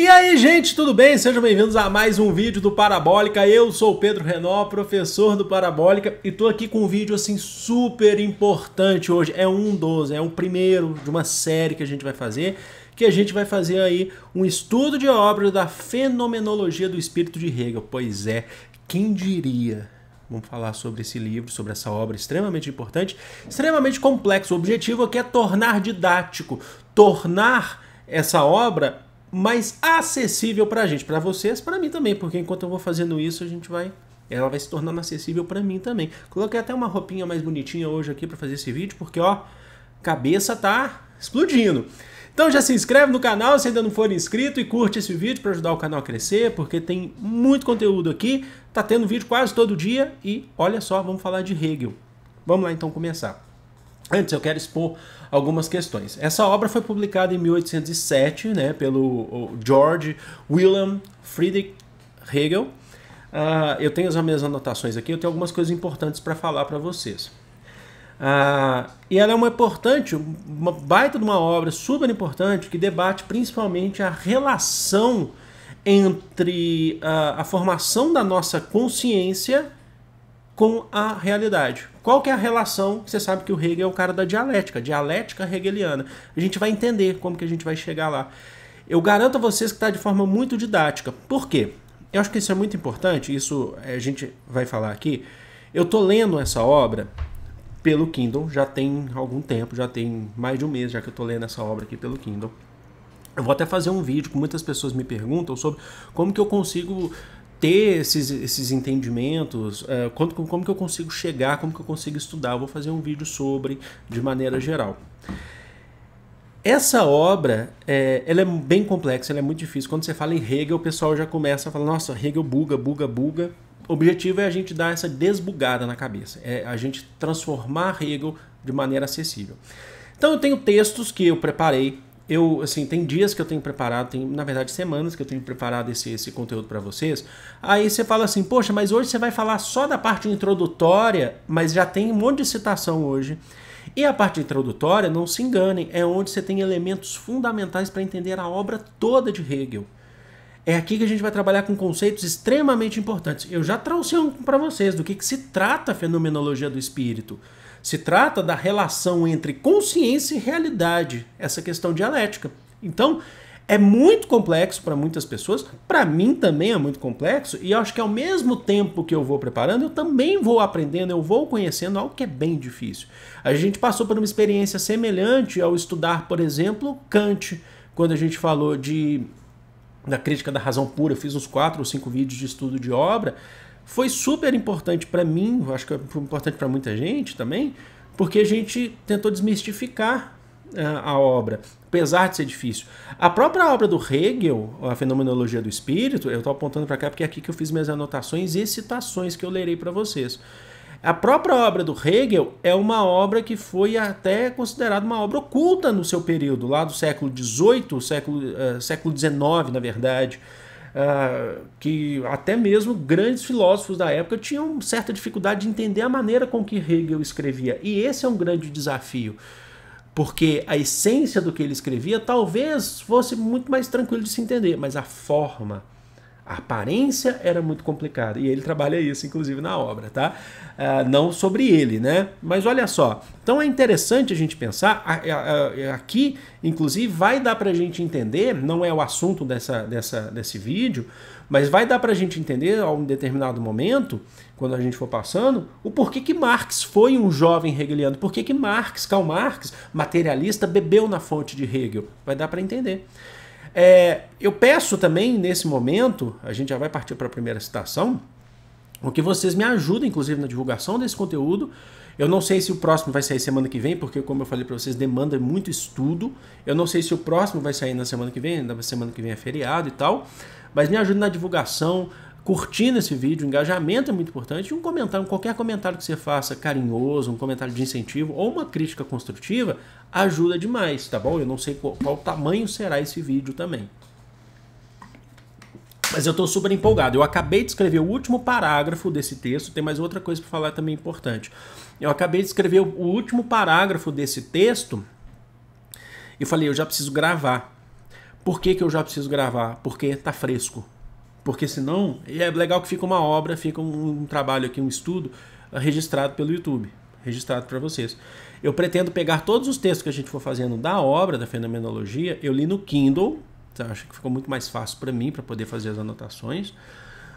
E aí, gente, tudo bem? Sejam bem-vindos a mais um vídeo do Parabólica. Eu sou o Pedro Renó, professor do Parabólica, e tô aqui com um vídeo assim super importante hoje. É um dos, é o primeiro de uma série que a gente vai fazer, que a gente vai fazer aí um estudo de obra da fenomenologia do espírito de Hegel. Pois é, quem diria? Vamos falar sobre esse livro, sobre essa obra extremamente importante, extremamente complexo. O objetivo aqui é tornar didático, tornar essa obra mais acessível para a gente, para vocês, para mim também, porque enquanto eu vou fazendo isso, a gente vai ela vai se tornando acessível para mim também. Coloquei até uma roupinha mais bonitinha hoje aqui para fazer esse vídeo, porque ó, cabeça tá explodindo. Então já se inscreve no canal se ainda não for inscrito e curte esse vídeo para ajudar o canal a crescer, porque tem muito conteúdo aqui, tá tendo vídeo quase todo dia e olha só, vamos falar de Hegel. Vamos lá então começar. Antes eu quero expor algumas questões. Essa obra foi publicada em 1807 né, pelo George Wilhelm Friedrich Hegel. Uh, eu tenho as minhas anotações aqui, eu tenho algumas coisas importantes para falar para vocês. Uh, e ela é uma importante, uma baita de uma obra super importante que debate principalmente a relação entre uh, a formação da nossa consciência com a realidade. Qual que é a relação? Você sabe que o Hegel é o cara da dialética, dialética hegeliana. A gente vai entender como que a gente vai chegar lá. Eu garanto a vocês que está de forma muito didática. Por quê? Eu acho que isso é muito importante, isso eh, a gente vai falar aqui. Eu estou lendo essa obra pelo Kindle, já tem algum tempo, já tem mais de um mês já que eu estou lendo essa obra aqui pelo Kindle. Eu vou até fazer um vídeo que muitas pessoas me perguntam sobre como que eu consigo ter esses, esses entendimentos, uh, quanto, como que eu consigo chegar, como que eu consigo estudar, eu vou fazer um vídeo sobre de maneira geral. Essa obra, é, ela é bem complexa, ela é muito difícil. Quando você fala em Hegel, o pessoal já começa a falar, nossa, Hegel buga, buga, buga. O objetivo é a gente dar essa desbugada na cabeça, é a gente transformar Hegel de maneira acessível. Então eu tenho textos que eu preparei eu, assim, tem dias que eu tenho preparado, tem, na verdade, semanas que eu tenho preparado esse, esse conteúdo para vocês. Aí você fala assim, poxa, mas hoje você vai falar só da parte introdutória, mas já tem um monte de citação hoje. E a parte introdutória, não se enganem, é onde você tem elementos fundamentais para entender a obra toda de Hegel. É aqui que a gente vai trabalhar com conceitos extremamente importantes. Eu já trouxe um para vocês do que, que se trata a fenomenologia do espírito. Se trata da relação entre consciência e realidade, essa questão dialética. Então, é muito complexo para muitas pessoas, para mim também é muito complexo, e acho que ao mesmo tempo que eu vou preparando, eu também vou aprendendo, eu vou conhecendo algo que é bem difícil. A gente passou por uma experiência semelhante ao estudar, por exemplo, Kant, quando a gente falou de da crítica da razão pura, eu fiz uns quatro ou cinco vídeos de estudo de obra, foi super importante para mim, acho que é importante para muita gente também, porque a gente tentou desmistificar é, a obra, apesar de ser difícil. A própria obra do Hegel, a Fenomenologia do Espírito, eu estou apontando para cá porque é aqui que eu fiz minhas anotações e citações que eu lerei para vocês. A própria obra do Hegel é uma obra que foi até considerada uma obra oculta no seu período, lá do século XVIII, século, uh, século XIX, na verdade uh, que até mesmo grandes filósofos da época tinham certa dificuldade de entender a maneira com que Hegel escrevia. E esse é um grande desafio, porque a essência do que ele escrevia talvez fosse muito mais tranquilo de se entender, mas a forma a aparência era muito complicada. E ele trabalha isso, inclusive, na obra, tá? Ah, não sobre ele, né? Mas olha só. Então é interessante a gente pensar. Aqui, inclusive, vai dar para a gente entender, não é o assunto dessa, dessa, desse vídeo, mas vai dar para a gente entender, a um determinado momento, quando a gente for passando, o porquê que Marx foi um jovem hegeliano, porquê que Marx, Karl Marx, materialista, bebeu na fonte de Hegel. Vai dar para entender. É, eu peço também, nesse momento, a gente já vai partir para a primeira citação, o que vocês me ajudem, inclusive, na divulgação desse conteúdo. Eu não sei se o próximo vai sair semana que vem, porque, como eu falei para vocês, demanda muito estudo. Eu não sei se o próximo vai sair na semana que vem, na semana que vem é feriado e tal. Mas me ajude na divulgação, curtindo esse vídeo, engajamento é muito importante, e um comentário, qualquer comentário que você faça carinhoso, um comentário de incentivo ou uma crítica construtiva, ajuda demais, tá bom? Eu não sei qual, qual tamanho será esse vídeo também. Mas eu estou super empolgado. Eu acabei de escrever o último parágrafo desse texto. Tem mais outra coisa para falar também importante. Eu acabei de escrever o último parágrafo desse texto e falei: eu já preciso gravar. Por que, que eu já preciso gravar? Porque tá fresco. Porque senão, é legal que fica uma obra, fica um, um trabalho aqui, um estudo eh, registrado pelo YouTube, registrado para vocês. Eu pretendo pegar todos os textos que a gente for fazendo da obra da fenomenologia, eu li no Kindle, então acho que ficou muito mais fácil para mim para poder fazer as anotações.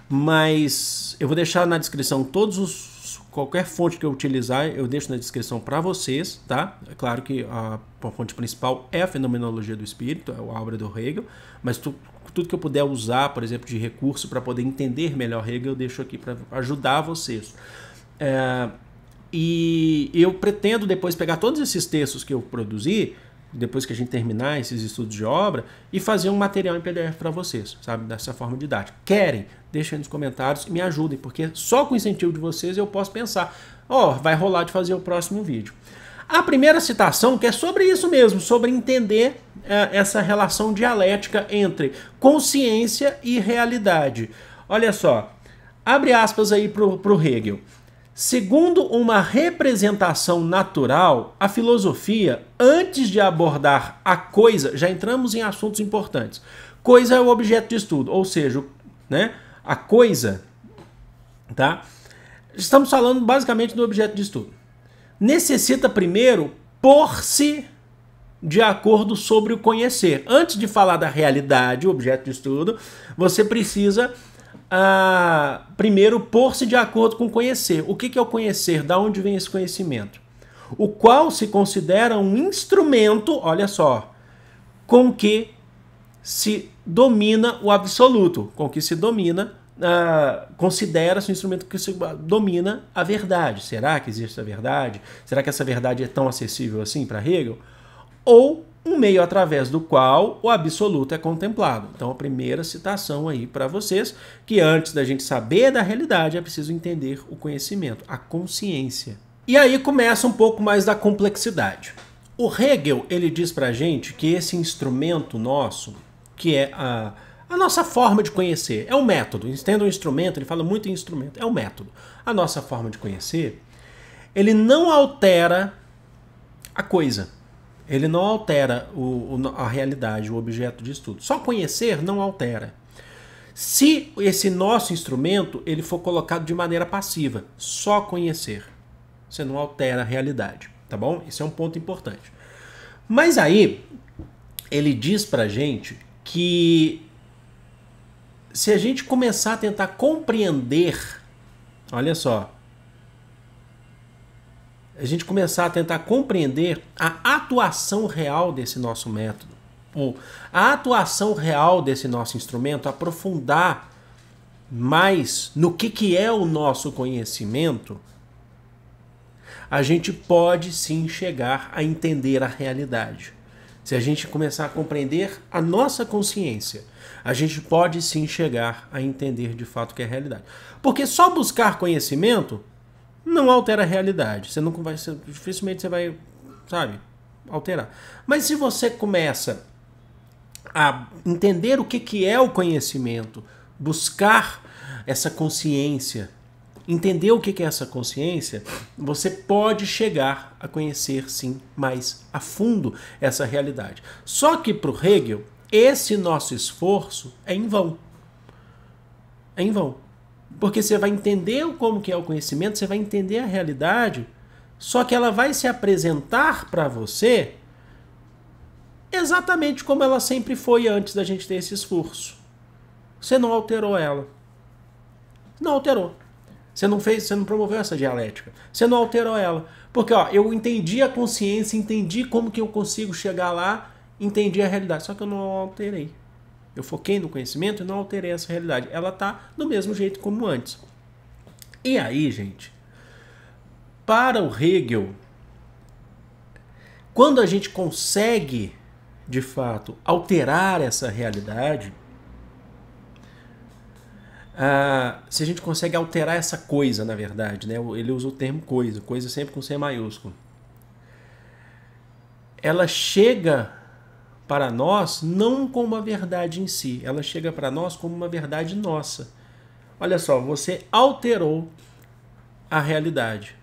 Mas eu vou deixar na descrição todos os qualquer fonte que eu utilizar, eu deixo na descrição para vocês, tá? É claro que a, a fonte principal é a Fenomenologia do Espírito, é a obra do Hegel, mas tu, tudo que eu puder usar, por exemplo, de recurso para poder entender melhor Hegel, eu deixo aqui para ajudar vocês. É, e eu pretendo depois pegar todos esses textos que eu produzi, depois que a gente terminar esses estudos de obra, e fazer um material em PDF para vocês, sabe? Dessa forma didática. Querem? Deixem nos comentários e me ajudem, porque só com o incentivo de vocês eu posso pensar. Ó, oh, vai rolar de fazer o próximo vídeo. A primeira citação que é sobre isso mesmo, sobre entender é, essa relação dialética entre consciência e realidade. Olha só, abre aspas aí para o Hegel. Segundo uma representação natural, a filosofia, antes de abordar a coisa, já entramos em assuntos importantes. Coisa é o objeto de estudo, ou seja, né, a coisa, tá? Estamos falando basicamente do objeto de estudo necessita primeiro pôr-se de acordo sobre o conhecer. Antes de falar da realidade, o objeto de estudo, você precisa ah, primeiro pôr-se de acordo com conhecer. O que, que é o conhecer? Da onde vem esse conhecimento? O qual se considera um instrumento, olha só, com que se domina o absoluto, com que se domina ah, considera-se um instrumento que domina a verdade. Será que existe a verdade? Será que essa verdade é tão acessível assim para Hegel? Ou um meio através do qual o absoluto é contemplado. Então, a primeira citação aí para vocês, que antes da gente saber da realidade, é preciso entender o conhecimento, a consciência. E aí começa um pouco mais da complexidade. O Hegel ele diz para gente que esse instrumento nosso, que é a a nossa forma de conhecer é o método. Entenda o instrumento, ele fala muito em instrumento, é o método. A nossa forma de conhecer, ele não altera a coisa. Ele não altera o, o, a realidade, o objeto de estudo. Só conhecer não altera. Se esse nosso instrumento ele for colocado de maneira passiva, só conhecer, você não altera a realidade, tá bom? Esse é um ponto importante. Mas aí ele diz pra gente que se a gente começar a tentar compreender, olha só, a gente começar a tentar compreender a atuação real desse nosso método, ou a atuação real desse nosso instrumento, aprofundar mais no que, que é o nosso conhecimento, a gente pode sim chegar a entender a realidade. Se a gente começar a compreender a nossa consciência, a gente pode sim chegar a entender de fato o que é realidade. Porque só buscar conhecimento não altera a realidade. Você não vai, você, dificilmente você vai, sabe, alterar. Mas se você começa a entender o que, que é o conhecimento, buscar essa consciência entender o que é essa consciência, você pode chegar a conhecer sim mais a fundo essa realidade. Só que para o Hegel, esse nosso esforço é em vão. É em vão. Porque você vai entender como que é o conhecimento, você vai entender a realidade, só que ela vai se apresentar para você exatamente como ela sempre foi antes da gente ter esse esforço. Você não alterou ela. Não alterou. Você não fez, você não promoveu essa dialética. Você não alterou ela. Porque ó, eu entendi a consciência, entendi como que eu consigo chegar lá, entendi a realidade, só que eu não alterei. Eu foquei no conhecimento e não alterei essa realidade. Ela tá do mesmo jeito como antes. E aí, gente, para o Hegel, quando a gente consegue, de fato, alterar essa realidade, ah, se a gente consegue alterar essa coisa, na verdade, né? Ele usa o termo coisa, coisa sempre com C maiúsculo. Ela chega para nós não como a verdade em si, ela chega para nós como uma verdade nossa. Olha só, você alterou a realidade.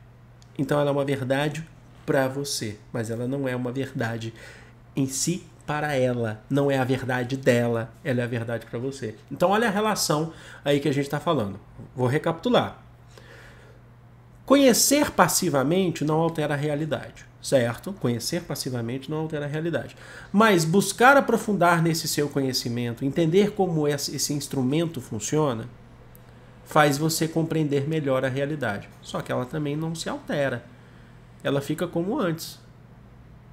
Então ela é uma verdade para você, mas ela não é uma verdade em si para ela, não é a verdade dela, ela é a verdade para você. Então olha a relação aí que a gente está falando. Vou recapitular. Conhecer passivamente não altera a realidade, certo? Conhecer passivamente não altera a realidade. Mas buscar aprofundar nesse seu conhecimento, entender como esse instrumento funciona, faz você compreender melhor a realidade. Só que ela também não se altera. Ela fica como antes,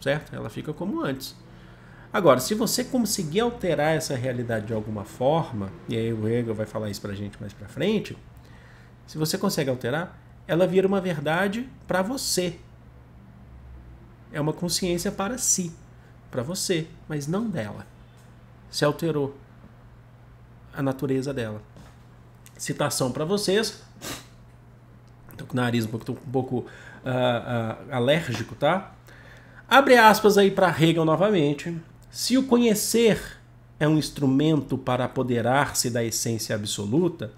certo? Ela fica como antes. Agora, se você conseguir alterar essa realidade de alguma forma, e aí o Hegel vai falar isso para a gente mais para frente, se você consegue alterar, ela vira uma verdade para você. É uma consciência para si, para você, mas não dela. Se alterou a natureza dela. Citação para vocês. Tô com o nariz um pouco, um pouco uh, uh, alérgico, tá? Abre aspas aí para Hegel novamente. Se o conhecer é um instrumento para apoderar-se da essência absoluta,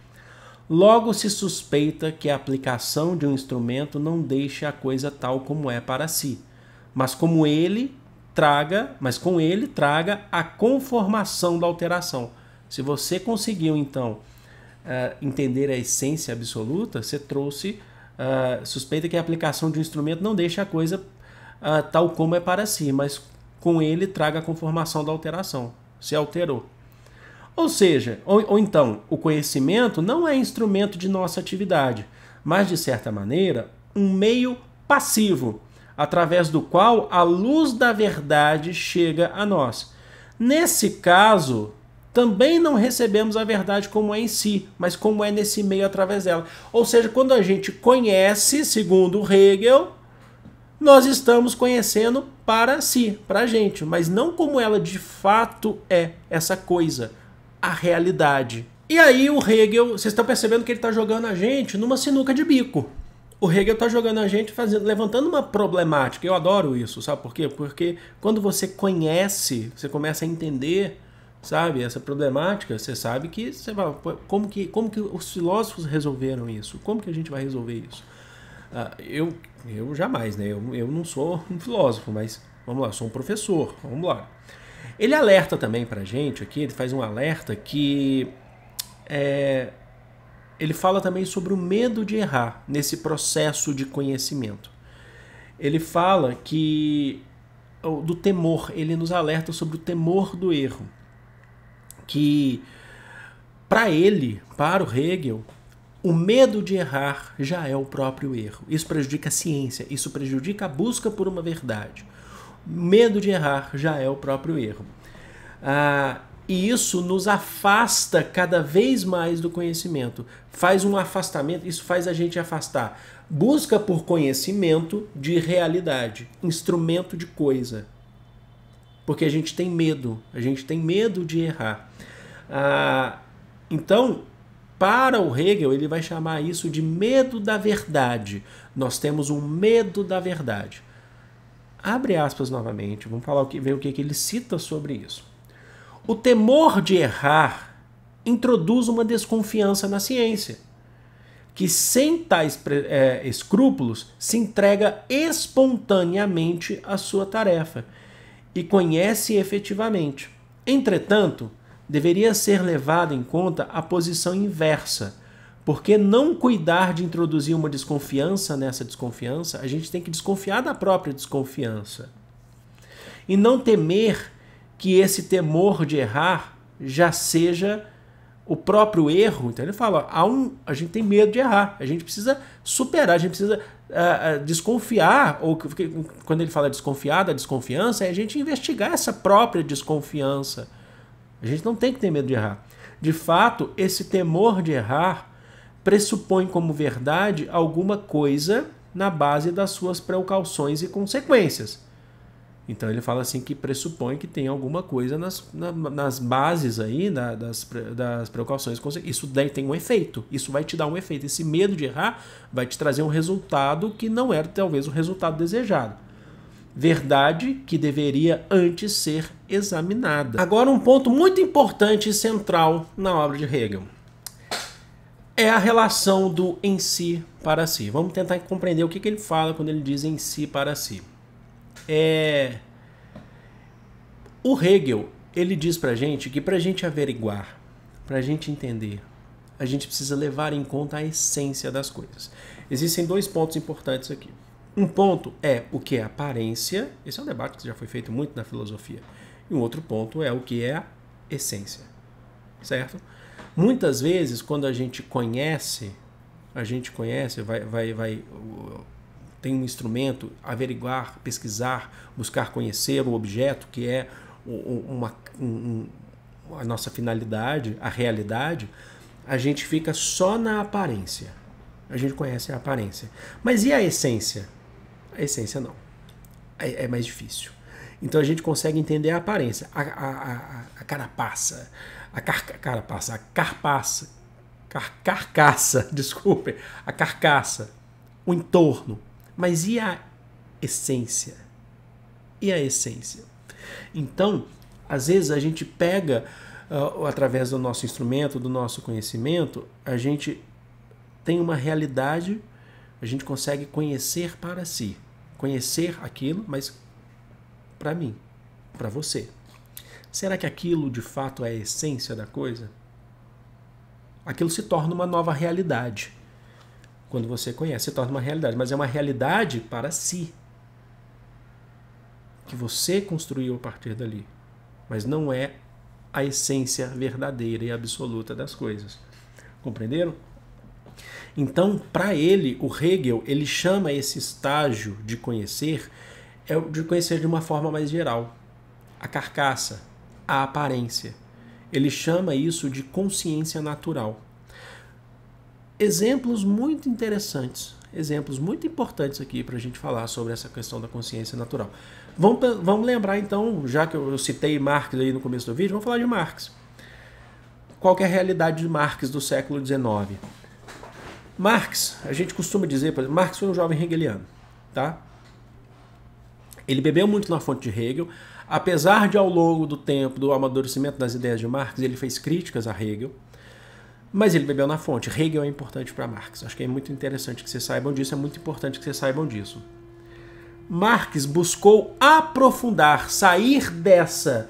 logo se suspeita que a aplicação de um instrumento não deixa a coisa tal como é para si, mas como ele traga, mas com ele traga a conformação da alteração. Se você conseguiu então eh, entender a essência absoluta, você trouxe eh, suspeita que a aplicação de um instrumento não deixa a coisa eh, tal como é para si, mas com ele traga a conformação da alteração. Se alterou. Ou seja, ou, ou então, o conhecimento não é instrumento de nossa atividade, mas, de certa maneira, um meio passivo, através do qual a luz da verdade chega a nós. Nesse caso, também não recebemos a verdade como é em si, mas como é nesse meio através dela. Ou seja, quando a gente conhece, segundo Hegel, nós estamos conhecendo para si, para a gente, mas não como ela de fato é essa coisa, a realidade. E aí o Hegel, vocês estão percebendo que ele está jogando a gente numa sinuca de bico. O Hegel está jogando a gente fazendo, levantando uma problemática. Eu adoro isso, sabe por quê? Porque quando você conhece, você começa a entender, sabe, essa problemática, você sabe que você vai, como que como que os filósofos resolveram isso? Como que a gente vai resolver isso? Uh, eu eu jamais, né? Eu, eu não sou um filósofo, mas vamos lá, eu sou um professor, vamos lá. Ele alerta também pra gente aqui, ele faz um alerta que é, ele fala também sobre o medo de errar nesse processo de conhecimento. Ele fala que do temor, ele nos alerta sobre o temor do erro. Que para ele, para o Hegel, o medo de errar já é o próprio erro. Isso prejudica a ciência, isso prejudica a busca por uma verdade. O medo de errar já é o próprio erro. Ah, e isso nos afasta cada vez mais do conhecimento. Faz um afastamento, isso faz a gente afastar. Busca por conhecimento de realidade, instrumento de coisa. Porque a gente tem medo, a gente tem medo de errar. Ah, então, para o Hegel, ele vai chamar isso de medo da verdade. Nós temos um medo da verdade. Abre aspas novamente, vamos falar o que, ver o que, que ele cita sobre isso. O temor de errar introduz uma desconfiança na ciência, que sem tais é, escrúpulos se entrega espontaneamente à sua tarefa e conhece efetivamente. Entretanto, deveria ser levada em conta a posição inversa. Porque não cuidar de introduzir uma desconfiança nessa desconfiança, a gente tem que desconfiar da própria desconfiança. E não temer que esse temor de errar já seja o próprio erro. Então ele fala: há um, a gente tem medo de errar, a gente precisa superar, a gente precisa uh, desconfiar, ou quando ele fala desconfiar da desconfiança, é a gente investigar essa própria desconfiança a gente não tem que ter medo de errar. De fato, esse temor de errar pressupõe como verdade alguma coisa na base das suas precauções e consequências. Então ele fala assim que pressupõe que tem alguma coisa nas, na, nas bases aí da, das, das precauções. Isso daí tem um efeito. Isso vai te dar um efeito. Esse medo de errar vai te trazer um resultado que não era é, talvez o resultado desejado verdade que deveria antes ser examinada. Agora, um ponto muito importante e central na obra de Hegel é a relação do em si para si. Vamos tentar compreender o que, ele fala quando ele diz em si para si. É... O Hegel ele diz para gente que para a gente averiguar, para a gente entender, a gente precisa levar em conta a essência das coisas. Existem dois pontos importantes aqui. Um ponto é o que é aparência, esse é um debate que já foi feito muito na filosofia. E um outro ponto é o que é a essência, certo? Muitas vezes, quando a gente conhece, a gente conhece, vai, vai, vai, tem um instrumento, averiguar, pesquisar, buscar conhecer o objeto que é uma, um, a nossa finalidade, a realidade, a gente fica só na aparência. A gente conhece a aparência. Mas e a essência? a essência não. É, é mais difícil. Então a gente consegue entender a aparência, a, a, a, a carapaça, a car, carapaça, a carpaça, car, carcaça, desculpe, a carcaça, o entorno. Mas e a essência? E a essência? Então, às vezes a gente pega, uh, através do nosso instrumento, do nosso conhecimento, a gente tem uma realidade, a gente consegue conhecer para si conhecer aquilo, mas para mim, para você. Será que aquilo de fato é a essência da coisa? Aquilo se torna uma nova realidade. Quando você conhece, se torna uma realidade, mas é uma realidade para si. Que você construiu a partir dali. Mas não é a essência verdadeira e absoluta das coisas. Compreenderam? Então, para ele, o Hegel, ele chama esse estágio de conhecer é de conhecer de uma forma mais geral, a carcaça, a aparência. Ele chama isso de consciência natural. Exemplos muito interessantes, exemplos muito importantes aqui para a gente falar sobre essa questão da consciência natural. Vamos, vamos lembrar então, já que eu citei Marx aí no começo do vídeo, vamos falar de Marx. Qual é a realidade de Marx do século XIX? Marx, a gente costuma dizer, por exemplo, Marx foi um jovem hegeliano, tá? Ele bebeu muito na fonte de Hegel, apesar de ao longo do tempo do amadurecimento das ideias de Marx, ele fez críticas a Hegel, mas ele bebeu na fonte. Hegel é importante para Marx. Acho que é muito interessante que vocês saibam disso, é muito importante que vocês saibam disso. Marx buscou aprofundar, sair dessa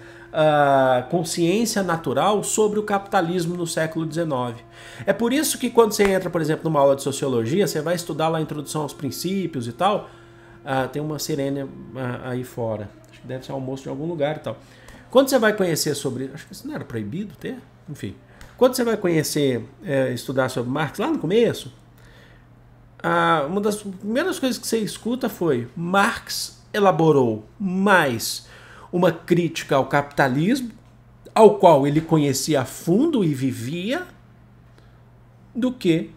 consciência natural sobre o capitalismo no século XIX. É por isso que quando você entra, por exemplo, numa aula de sociologia, você vai estudar lá a introdução aos princípios e tal. Uh, tem uma sirene uh, aí fora. Acho que deve ser almoço de algum lugar e tal. Quando você vai conhecer sobre. Acho que isso não era proibido ter? Enfim. Quando você vai conhecer, é, estudar sobre Marx lá no começo, a, ah, uma das primeiras coisas que você escuta foi: Marx elaborou mais uma crítica ao capitalismo, ao qual ele conhecia a fundo e vivia, do que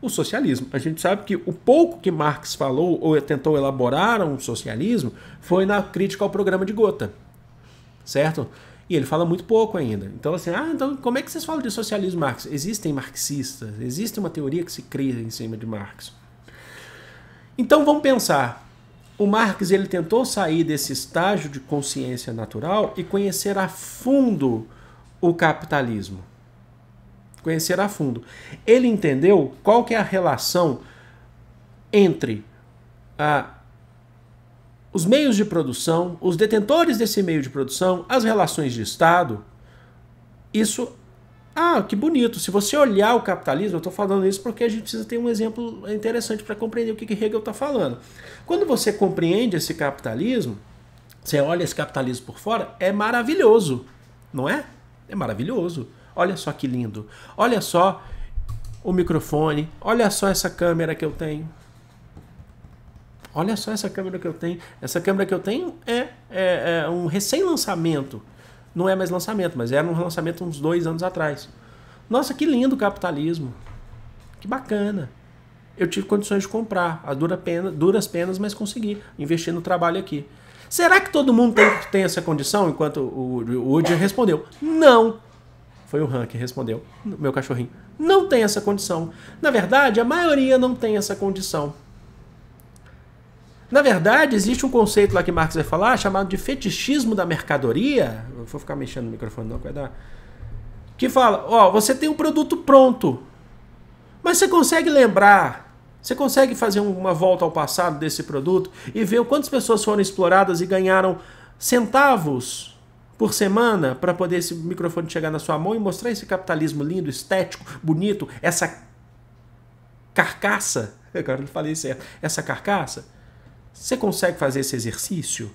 o socialismo. A gente sabe que o pouco que Marx falou ou tentou elaborar um socialismo foi na crítica ao programa de Gotha, certo? E ele fala muito pouco ainda. Então, assim, ah, então como é que vocês falam de socialismo, Marx? Existem marxistas, existe uma teoria que se cria em cima de Marx. Então vamos pensar o Marx ele tentou sair desse estágio de consciência natural e conhecer a fundo o capitalismo. Conhecer a fundo. Ele entendeu qual que é a relação entre ah, os meios de produção, os detentores desse meio de produção, as relações de Estado. Isso ah, que bonito. Se você olhar o capitalismo, eu estou falando isso porque a gente precisa ter um exemplo interessante para compreender o que, que Hegel está falando. Quando você compreende esse capitalismo, você olha esse capitalismo por fora, é maravilhoso, não é? É maravilhoso. Olha só que lindo. Olha só o microfone. Olha só essa câmera que eu tenho. Olha só essa câmera que eu tenho. Essa câmera que eu tenho é, é, é um recém-lançamento não é mais lançamento, mas era um lançamento uns dois anos atrás. Nossa, que lindo o capitalismo. Que bacana. Eu tive condições de comprar, a dura pena, duras penas, mas consegui investir no trabalho aqui. Será que todo mundo tem, tem essa condição? Enquanto o, o Woody respondeu, não. Foi o Han que respondeu, meu cachorrinho. Não tem essa condição. Na verdade, a maioria não tem essa condição. Na verdade, existe um conceito lá que Marx vai falar, chamado de fetichismo da mercadoria. vou ficar mexendo no microfone, não, vai dar. Que fala: ó, você tem um produto pronto, mas você consegue lembrar você consegue fazer uma volta ao passado desse produto e ver quantas pessoas foram exploradas e ganharam centavos por semana para poder esse microfone chegar na sua mão e mostrar esse capitalismo lindo, estético, bonito, essa carcaça. Agora não falei certo. Essa carcaça. Você consegue fazer esse exercício?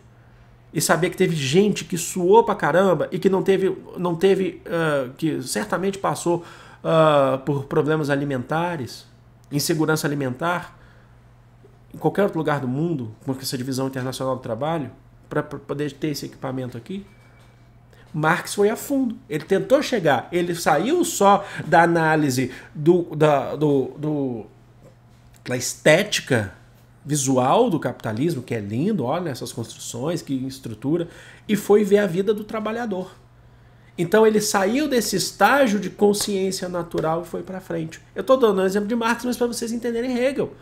E saber que teve gente que suou pra caramba e que não teve, não teve uh, que certamente passou uh, por problemas alimentares, insegurança alimentar, em qualquer outro lugar do mundo, com essa divisão internacional do trabalho, para poder ter esse equipamento aqui. Marx foi a fundo. Ele tentou chegar. Ele saiu só da análise do, da, do, do, da estética visual do capitalismo, que é lindo, olha essas construções, que estrutura, e foi ver a vida do trabalhador. Então ele saiu desse estágio de consciência natural e foi para frente. Eu estou dando um exemplo de Marx, mas para vocês entenderem Hegel.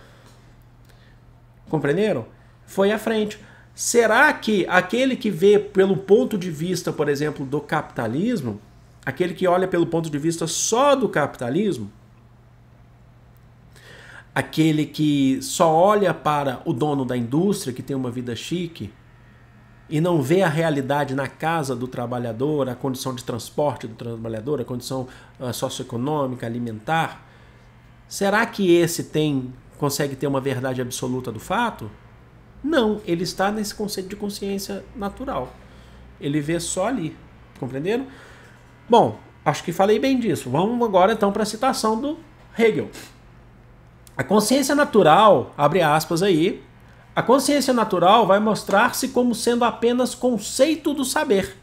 Compreenderam? Foi à frente. Será que aquele que vê pelo ponto de vista, por exemplo, do capitalismo, aquele que olha pelo ponto de vista só do capitalismo, aquele que só olha para o dono da indústria, que tem uma vida chique, e não vê a realidade na casa do trabalhador, a condição de transporte do trabalhador, a condição ah, socioeconômica, alimentar, será que esse tem consegue ter uma verdade absoluta do fato? Não, ele está nesse conceito de consciência natural. Ele vê só ali, compreenderam? Bom, acho que falei bem disso. Vamos agora então para a citação do Hegel. A consciência natural, abre aspas aí, a consciência natural vai mostrar-se como sendo apenas conceito do saber,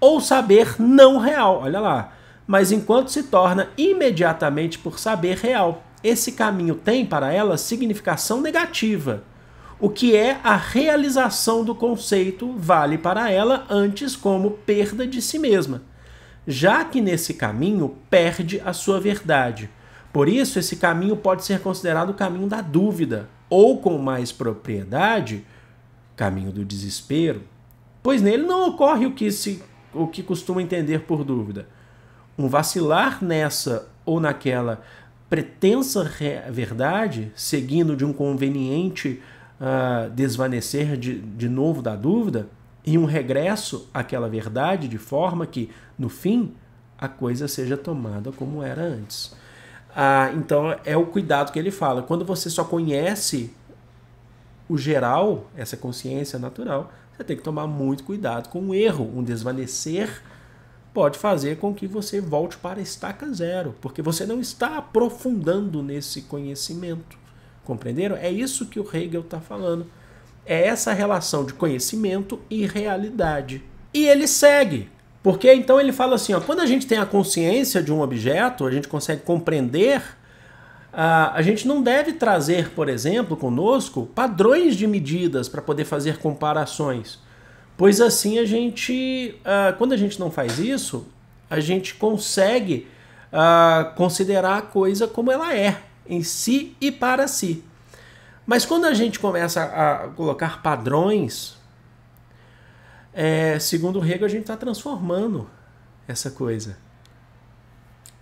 ou saber não real, olha lá, mas enquanto se torna imediatamente por saber real. Esse caminho tem para ela significação negativa. O que é a realização do conceito vale para ela antes como perda de si mesma, já que nesse caminho perde a sua verdade por isso, esse caminho pode ser considerado o caminho da dúvida, ou com mais propriedade, caminho do desespero, pois nele não ocorre o que, se, o que costuma entender por dúvida. Um vacilar nessa ou naquela pretensa verdade, seguindo de um conveniente uh, desvanecer de, de novo da dúvida, e um regresso àquela verdade, de forma que, no fim, a coisa seja tomada como era antes. Ah, então é o cuidado que ele fala. Quando você só conhece o geral, essa consciência natural, você tem que tomar muito cuidado com o erro. Um desvanecer pode fazer com que você volte para a estaca zero, porque você não está aprofundando nesse conhecimento. Compreenderam? É isso que o Hegel está falando. É essa relação de conhecimento e realidade. E ele segue. Porque então ele fala assim: ó, quando a gente tem a consciência de um objeto, a gente consegue compreender, a, a gente não deve trazer, por exemplo, conosco padrões de medidas para poder fazer comparações. Pois assim a gente, uh, quando a gente não faz isso, a gente consegue uh, considerar a coisa como ela é, em si e para si. Mas quando a gente começa a colocar padrões é, segundo o Hegel, a gente está transformando essa coisa.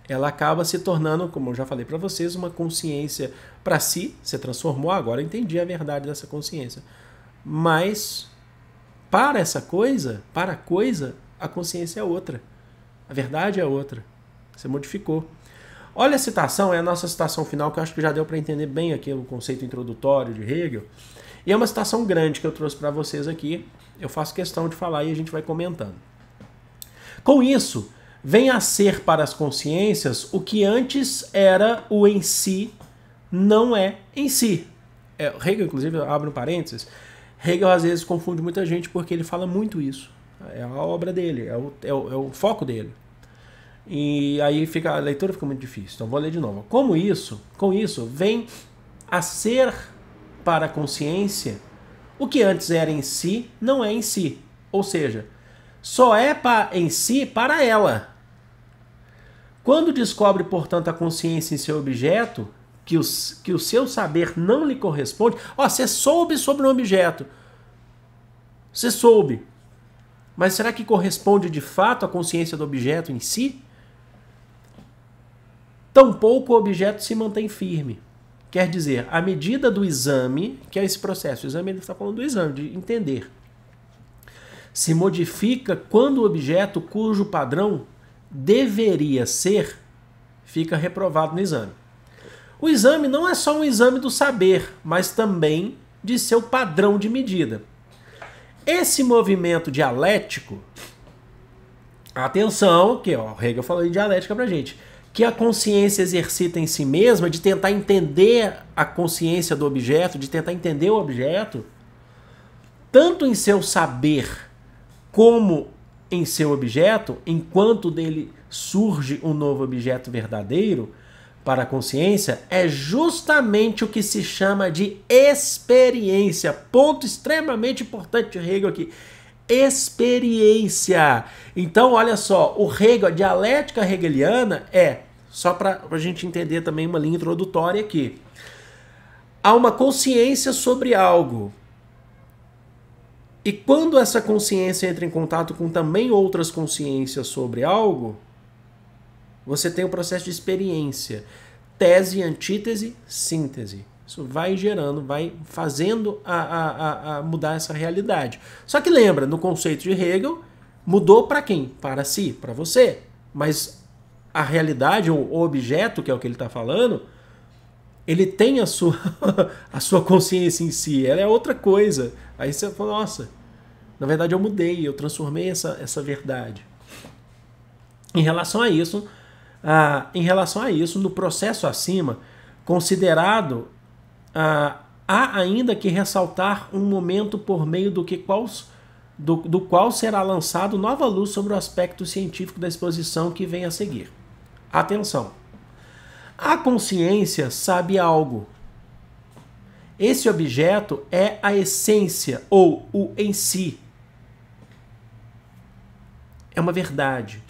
Ela acaba se tornando, como eu já falei para vocês, uma consciência para si, se transformou, agora entendi a verdade dessa consciência. Mas para essa coisa, para a coisa, a consciência é outra. A verdade é outra. Você modificou. Olha a citação, é a nossa citação final, que eu acho que já deu para entender bem aqui o conceito introdutório de Hegel. E é uma citação grande que eu trouxe para vocês aqui, eu faço questão de falar e a gente vai comentando. Com isso, vem a ser para as consciências o que antes era o em si, não é em si. É, Hegel, inclusive, abre um parênteses. Hegel às vezes confunde muita gente porque ele fala muito isso. É a obra dele, é o, é o, é o foco dele. E aí fica, a leitura fica muito difícil. Então vou ler de novo. Como isso, com isso, vem a ser para a consciência o que antes era em si, não é em si. Ou seja, só é em si para ela. Quando descobre, portanto, a consciência em seu objeto, que, os, que o seu saber não lhe corresponde, ó, você soube sobre um objeto. Você soube. Mas será que corresponde de fato à consciência do objeto em si? Tampouco o objeto se mantém firme. Quer dizer, à medida do exame, que é esse processo, o exame ele está falando do exame, de entender. Se modifica quando o objeto cujo padrão deveria ser fica reprovado no exame. O exame não é só um exame do saber, mas também de seu padrão de medida. Esse movimento dialético, atenção, que o Hegel falou em dialética pra gente que a consciência exercita em si mesma, de tentar entender a consciência do objeto, de tentar entender o objeto, tanto em seu saber como em seu objeto, enquanto dele surge um novo objeto verdadeiro para a consciência, é justamente o que se chama de experiência. Ponto extremamente importante rego Hegel aqui experiência. Então, olha só, o Hegel, a dialética hegeliana é, só para a gente entender também uma linha introdutória aqui, há uma consciência sobre algo. E quando essa consciência entra em contato com também outras consciências sobre algo, você tem o um processo de experiência. Tese, antítese, síntese. Isso vai gerando, vai fazendo a, a, a mudar essa realidade. Só que lembra, no conceito de Hegel, mudou para quem? Para si, para você. Mas a realidade, o objeto, que é o que ele está falando, ele tem a sua, a sua consciência em si, ela é outra coisa. Aí você fala, nossa, na verdade eu mudei, eu transformei essa, essa verdade. Em relação a isso, ah, em relação a isso, no processo acima, considerado ah, há ainda que ressaltar um momento por meio do que qual, do, do qual será lançado nova luz sobre o aspecto científico da exposição que vem a seguir. Atenção! A consciência sabe algo. Esse objeto é a essência ou o em si. É uma verdade.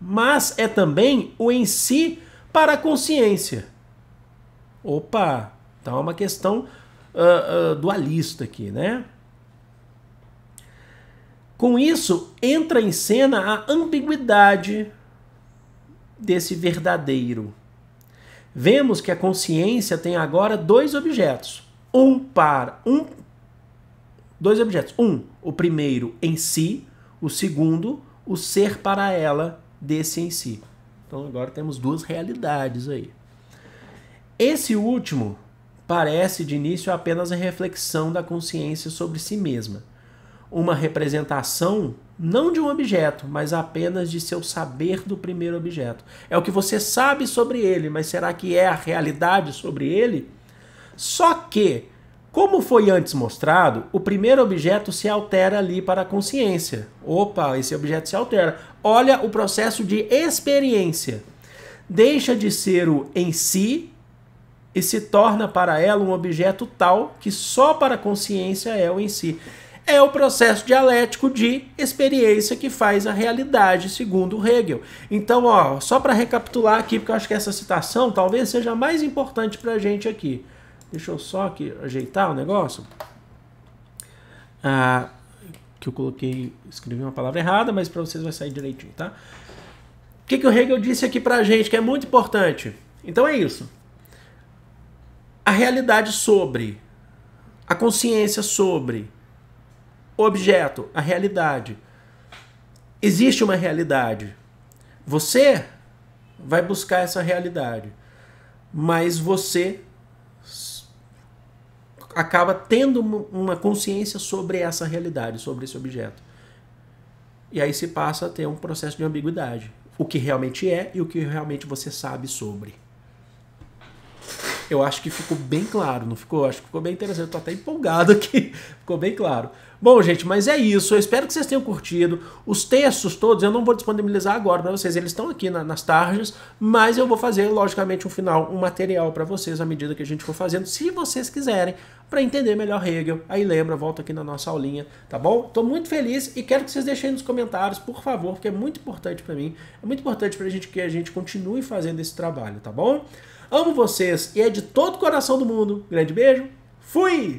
Mas é também o em si para a consciência. Opa! Então é uma questão uh, uh, dualista aqui, né? Com isso, entra em cena a ambiguidade desse verdadeiro. Vemos que a consciência tem agora dois objetos. Um para um dois objetos. Um, o primeiro em si, o segundo, o ser para ela desse em si. Então agora temos duas realidades aí. Esse último parece de início apenas a reflexão da consciência sobre si mesma, uma representação não de um objeto, mas apenas de seu saber do primeiro objeto. É o que você sabe sobre ele, mas será que é a realidade sobre ele? Só que, como foi antes mostrado, o primeiro objeto se altera ali para a consciência. Opa, esse objeto se altera. Olha o processo de experiência. Deixa de ser o em si e se torna para ela um objeto tal que só para a consciência é o em si. É o processo dialético de experiência que faz a realidade, segundo Hegel. Então, ó, só para recapitular aqui, porque eu acho que essa citação talvez seja mais importante para a gente aqui. Deixa eu só aqui ajeitar o negócio. Ah, que eu coloquei, escrevi uma palavra errada, mas para vocês vai sair direitinho, tá? O que, que o Hegel disse aqui para a gente, que é muito importante? Então é isso a realidade sobre, a consciência sobre, o objeto, a realidade. Existe uma realidade. Você vai buscar essa realidade, mas você acaba tendo uma consciência sobre essa realidade, sobre esse objeto. E aí se passa a ter um processo de ambiguidade. O que realmente é e o que realmente você sabe sobre. Eu acho que ficou bem claro, não ficou? Acho que ficou bem interessante. Eu tô até empolgado aqui. Ficou bem claro. Bom, gente, mas é isso. Eu espero que vocês tenham curtido. Os textos todos eu não vou disponibilizar agora para vocês. Eles estão aqui na, nas tarjas, mas eu vou fazer, logicamente, um final, um material para vocês à medida que a gente for fazendo, se vocês quiserem, para entender melhor Hegel. Aí lembra, volta aqui na nossa aulinha, tá bom? Tô muito feliz e quero que vocês deixem nos comentários, por favor, porque é muito importante para mim. É muito importante para a gente que a gente continue fazendo esse trabalho, tá bom? Amo vocês e é de todo o coração do mundo. Grande beijo. Fui!